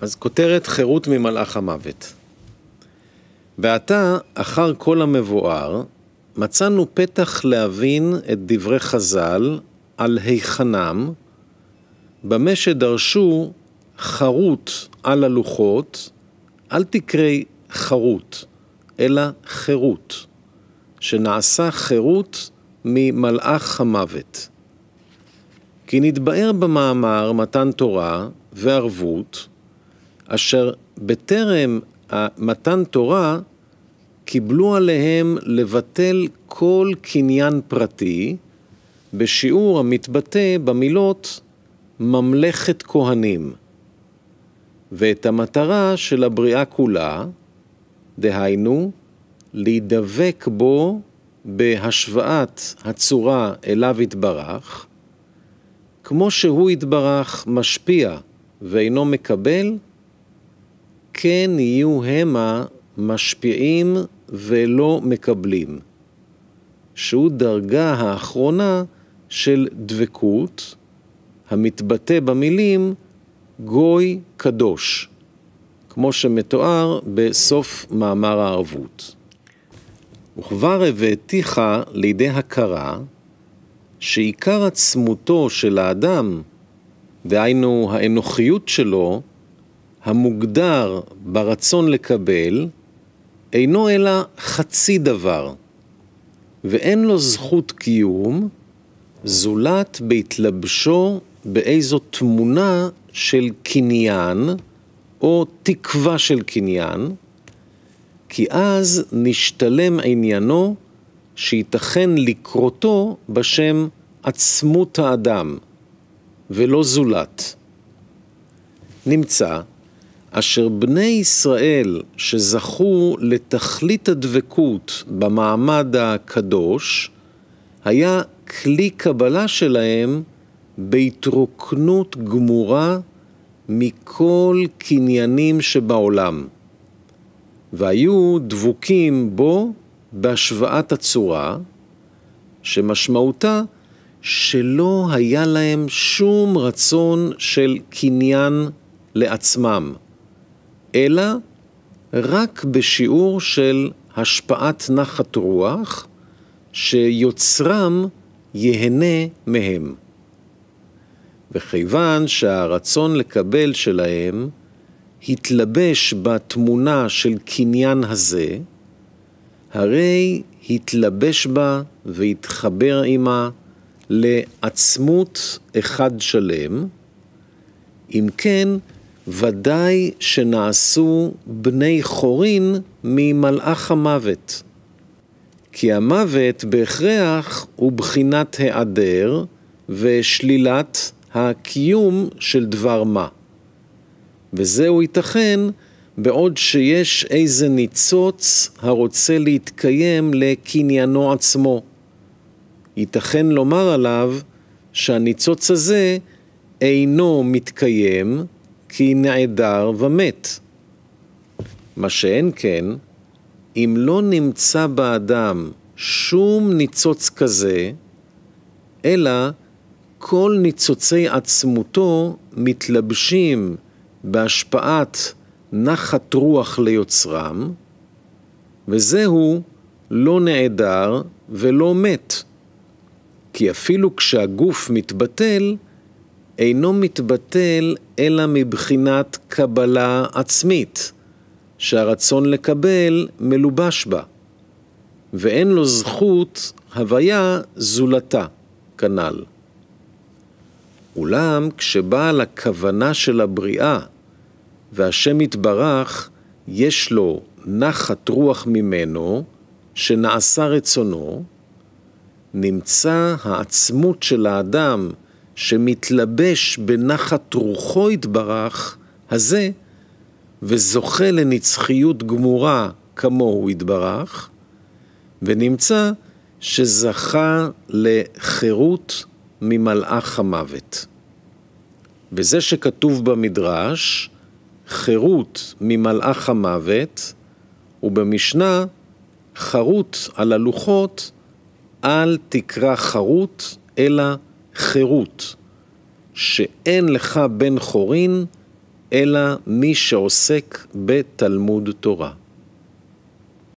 אז כותרת חירות ממלאך המוות. ועתה, אחר כל המבואר, מצאנו פתח להבין את דברי חז"ל על היכנם, במה שדרשו חרות על הלוחות, אל תקרא חרות אלא חירות, שנעשה חירות ממלאך המוות. כי נתבאר במאמר מתן תורה וערבות, אשר בטרם מתן תורה קיבלו עליהם לבטל כל קניין פרטי בשיעור המתבטא במילות ממלכת כהנים, ואת המטרה של הבריאה כולה, דהיינו, להידבק בו בהשוואת הצורה אליו יתברך, כמו שהוא יתברך משפיע ואינו מקבל, כן יהיו המה משפיעים ולא מקבלים, שהוא דרגה האחרונה של דבקות, המתבטא במילים גוי קדוש, כמו שמתואר בסוף מאמר הערבות. וכבר הבאתיך לידי הכרה שעיקר עצמותו של האדם, דהיינו האנוכיות שלו, המוגדר ברצון לקבל, אינו אלא חצי דבר, ואין לו זכות קיום זולת בהתלבשו באיזו תמונה של קניין או תקווה של קניין, כי אז נשתלם עניינו שייתכן לקרותו בשם עצמות האדם, ולא זולת. נמצא אשר בני ישראל שזכו לתכלית הדבקות במעמד הקדוש, היה כלי קבלה שלהם בהתרוקנות גמורה מכל קניינים שבעולם, והיו דבוקים בו בהשוואת הצורה, שמשמעותה שלא היה להם שום רצון של קניין לעצמם. אלא רק בשיעור של השפעת נחת רוח, שיוצרם ייהנה מהם. וכיוון שהרצון לקבל שלהם התלבש בתמונה של קניין הזה, הרי התלבש בה והתחבר עימה לעצמות אחד שלם, אם כן, ודאי שנעשו בני חורין ממלאך המוות. כי המוות בהכרח הוא בחינת היעדר ושלילת הקיום של דבר מה. וזהו ייתכן בעוד שיש איזה ניצוץ הרוצה להתקיים לקניינו עצמו. ייתכן לומר עליו שהניצוץ הזה אינו מתקיים, כי נעדר ומת. מה שאין כן, אם לא נמצא באדם שום ניצוץ כזה, אלא כל ניצוצי עצמותו מתלבשים בהשפעת נחת רוח ליוצרם, וזהו לא נעדר ולא מת. כי אפילו כשהגוף מתבטל, אינו מתבטל אלא מבחינת קבלה עצמית, שהרצון לקבל מלובש בה, ואין לו זכות הוויה זולתה, כנ"ל. אולם כשבעל הכוונה של הבריאה, והשם יתברך, יש לו נחת רוח ממנו, שנעשה רצונו, נמצא העצמות של האדם, שמתלבש בנחת רוחו יתברך, הזה, וזוכה לנצחיות גמורה כמוהו יתברך, ונמצא שזכה לחירות ממלאך המוות. וזה שכתוב במדרש, חירות ממלאך המוות, ובמשנה, חרות על הלוחות, אל תקרא חרות אלא חירות, שאין לך בן חורין, אלא מי שעוסק בתלמוד תורה.